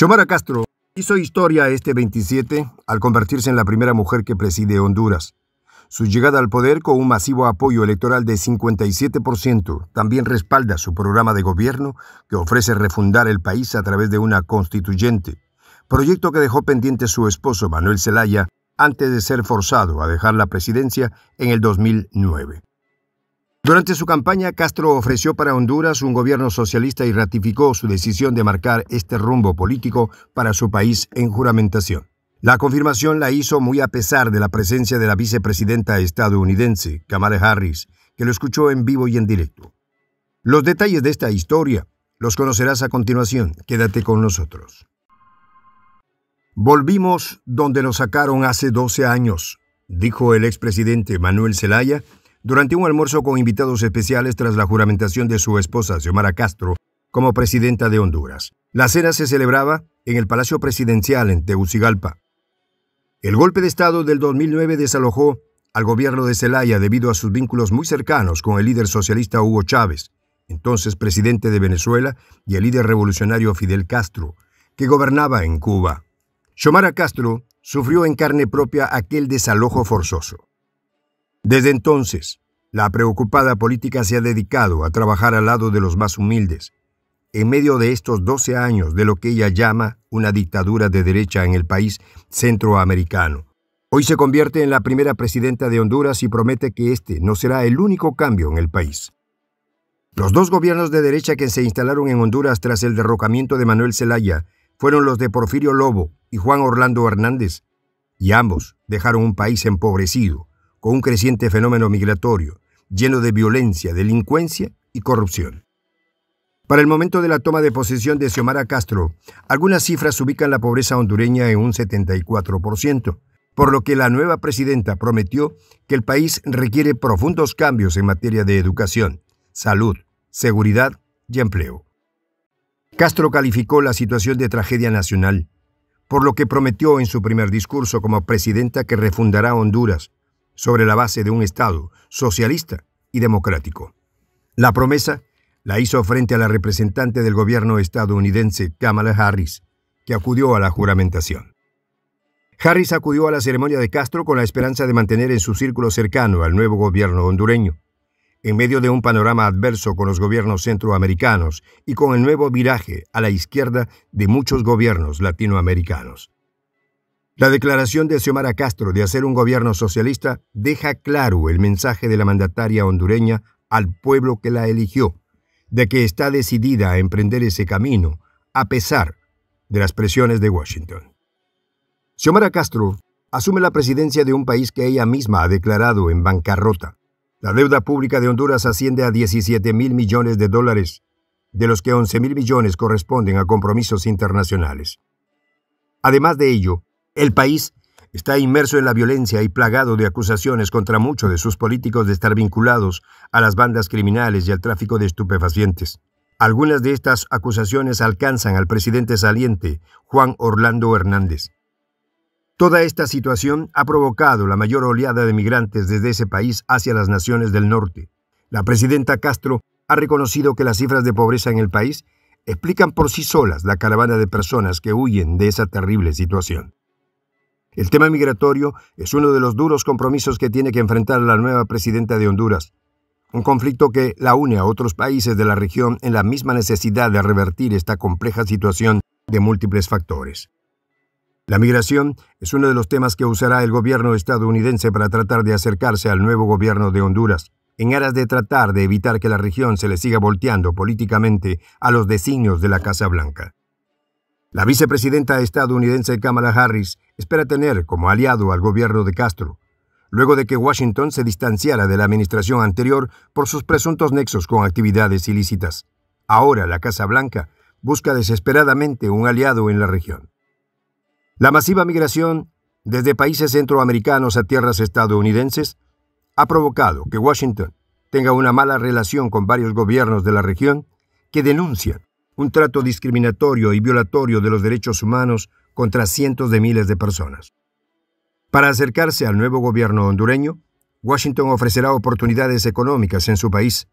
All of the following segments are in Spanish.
Xiomara Castro hizo historia este 27 al convertirse en la primera mujer que preside Honduras. Su llegada al poder con un masivo apoyo electoral de 57% también respalda su programa de gobierno que ofrece refundar el país a través de una constituyente, proyecto que dejó pendiente su esposo Manuel Zelaya antes de ser forzado a dejar la presidencia en el 2009. Durante su campaña, Castro ofreció para Honduras un gobierno socialista y ratificó su decisión de marcar este rumbo político para su país en juramentación. La confirmación la hizo muy a pesar de la presencia de la vicepresidenta estadounidense, Kamala Harris, que lo escuchó en vivo y en directo. Los detalles de esta historia los conocerás a continuación. Quédate con nosotros. Volvimos donde nos sacaron hace 12 años, dijo el expresidente Manuel Zelaya durante un almuerzo con invitados especiales tras la juramentación de su esposa Xiomara Castro como presidenta de Honduras. La cena se celebraba en el Palacio Presidencial en Tegucigalpa. El golpe de Estado del 2009 desalojó al gobierno de Celaya debido a sus vínculos muy cercanos con el líder socialista Hugo Chávez, entonces presidente de Venezuela, y el líder revolucionario Fidel Castro, que gobernaba en Cuba. Xiomara Castro sufrió en carne propia aquel desalojo forzoso. Desde entonces, la preocupada política se ha dedicado a trabajar al lado de los más humildes, en medio de estos 12 años de lo que ella llama una dictadura de derecha en el país centroamericano. Hoy se convierte en la primera presidenta de Honduras y promete que este no será el único cambio en el país. Los dos gobiernos de derecha que se instalaron en Honduras tras el derrocamiento de Manuel Zelaya fueron los de Porfirio Lobo y Juan Orlando Hernández, y ambos dejaron un país empobrecido, con un creciente fenómeno migratorio, lleno de violencia, delincuencia y corrupción. Para el momento de la toma de posesión de Xiomara Castro, algunas cifras ubican la pobreza hondureña en un 74%, por lo que la nueva presidenta prometió que el país requiere profundos cambios en materia de educación, salud, seguridad y empleo. Castro calificó la situación de tragedia nacional, por lo que prometió en su primer discurso como presidenta que refundará Honduras sobre la base de un Estado socialista y democrático. La promesa la hizo frente a la representante del gobierno estadounidense Kamala Harris, que acudió a la juramentación. Harris acudió a la ceremonia de Castro con la esperanza de mantener en su círculo cercano al nuevo gobierno hondureño. En medio de un panorama adverso con los gobiernos centroamericanos y con el nuevo viraje a la izquierda de muchos gobiernos latinoamericanos. La declaración de Xiomara Castro de hacer un gobierno socialista deja claro el mensaje de la mandataria hondureña al pueblo que la eligió, de que está decidida a emprender ese camino, a pesar de las presiones de Washington. Xiomara Castro asume la presidencia de un país que ella misma ha declarado en bancarrota. La deuda pública de Honduras asciende a 17 mil millones de dólares, de los que 11 mil millones corresponden a compromisos internacionales. Además de ello, el país está inmerso en la violencia y plagado de acusaciones contra muchos de sus políticos de estar vinculados a las bandas criminales y al tráfico de estupefacientes. Algunas de estas acusaciones alcanzan al presidente saliente, Juan Orlando Hernández. Toda esta situación ha provocado la mayor oleada de migrantes desde ese país hacia las naciones del norte. La presidenta Castro ha reconocido que las cifras de pobreza en el país explican por sí solas la caravana de personas que huyen de esa terrible situación. El tema migratorio es uno de los duros compromisos que tiene que enfrentar la nueva presidenta de Honduras, un conflicto que la une a otros países de la región en la misma necesidad de revertir esta compleja situación de múltiples factores. La migración es uno de los temas que usará el gobierno estadounidense para tratar de acercarse al nuevo gobierno de Honduras, en aras de tratar de evitar que la región se le siga volteando políticamente a los designios de la Casa Blanca. La vicepresidenta estadounidense Kamala Harris espera tener como aliado al gobierno de Castro, luego de que Washington se distanciara de la administración anterior por sus presuntos nexos con actividades ilícitas. Ahora la Casa Blanca busca desesperadamente un aliado en la región. La masiva migración desde países centroamericanos a tierras estadounidenses ha provocado que Washington tenga una mala relación con varios gobiernos de la región que denuncian un trato discriminatorio y violatorio de los derechos humanos contra cientos de miles de personas. Para acercarse al nuevo gobierno hondureño, Washington ofrecerá oportunidades económicas en su país,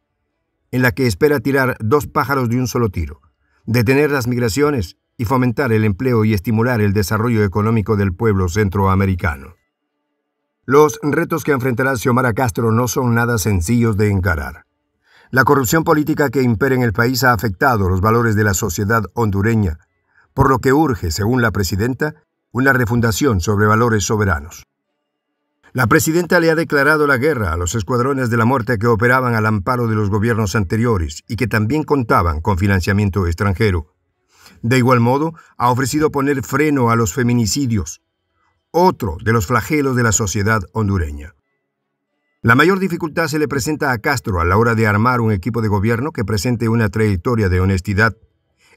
en la que espera tirar dos pájaros de un solo tiro, detener las migraciones y fomentar el empleo y estimular el desarrollo económico del pueblo centroamericano. Los retos que enfrentará Xiomara Castro no son nada sencillos de encarar. La corrupción política que impera en el país ha afectado los valores de la sociedad hondureña, por lo que urge, según la presidenta, una refundación sobre valores soberanos. La presidenta le ha declarado la guerra a los escuadrones de la muerte que operaban al amparo de los gobiernos anteriores y que también contaban con financiamiento extranjero. De igual modo, ha ofrecido poner freno a los feminicidios, otro de los flagelos de la sociedad hondureña. La mayor dificultad se le presenta a Castro a la hora de armar un equipo de gobierno que presente una trayectoria de honestidad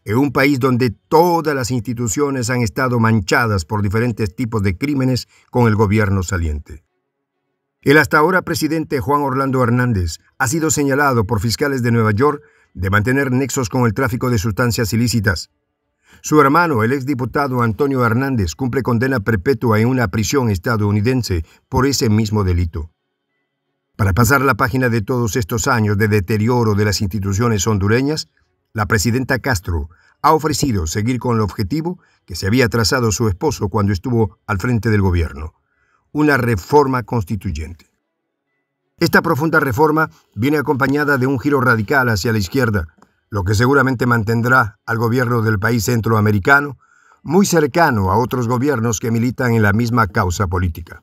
en un país donde todas las instituciones han estado manchadas por diferentes tipos de crímenes con el gobierno saliente. El hasta ahora presidente Juan Orlando Hernández ha sido señalado por fiscales de Nueva York de mantener nexos con el tráfico de sustancias ilícitas. Su hermano, el exdiputado Antonio Hernández, cumple condena perpetua en una prisión estadounidense por ese mismo delito. Para pasar la página de todos estos años de deterioro de las instituciones hondureñas, la presidenta Castro ha ofrecido seguir con el objetivo que se había trazado su esposo cuando estuvo al frente del gobierno, una reforma constituyente. Esta profunda reforma viene acompañada de un giro radical hacia la izquierda, lo que seguramente mantendrá al gobierno del país centroamericano muy cercano a otros gobiernos que militan en la misma causa política.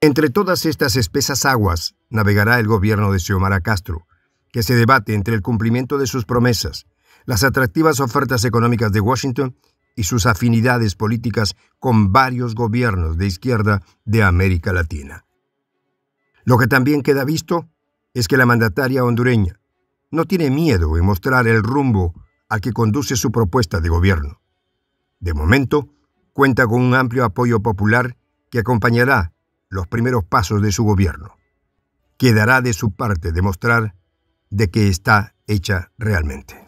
Entre todas estas espesas aguas navegará el gobierno de Xiomara Castro, que se debate entre el cumplimiento de sus promesas, las atractivas ofertas económicas de Washington y sus afinidades políticas con varios gobiernos de izquierda de América Latina. Lo que también queda visto es que la mandataria hondureña no tiene miedo en mostrar el rumbo al que conduce su propuesta de gobierno. De momento, cuenta con un amplio apoyo popular que acompañará los primeros pasos de su gobierno. Quedará de su parte demostrar de que está hecha realmente.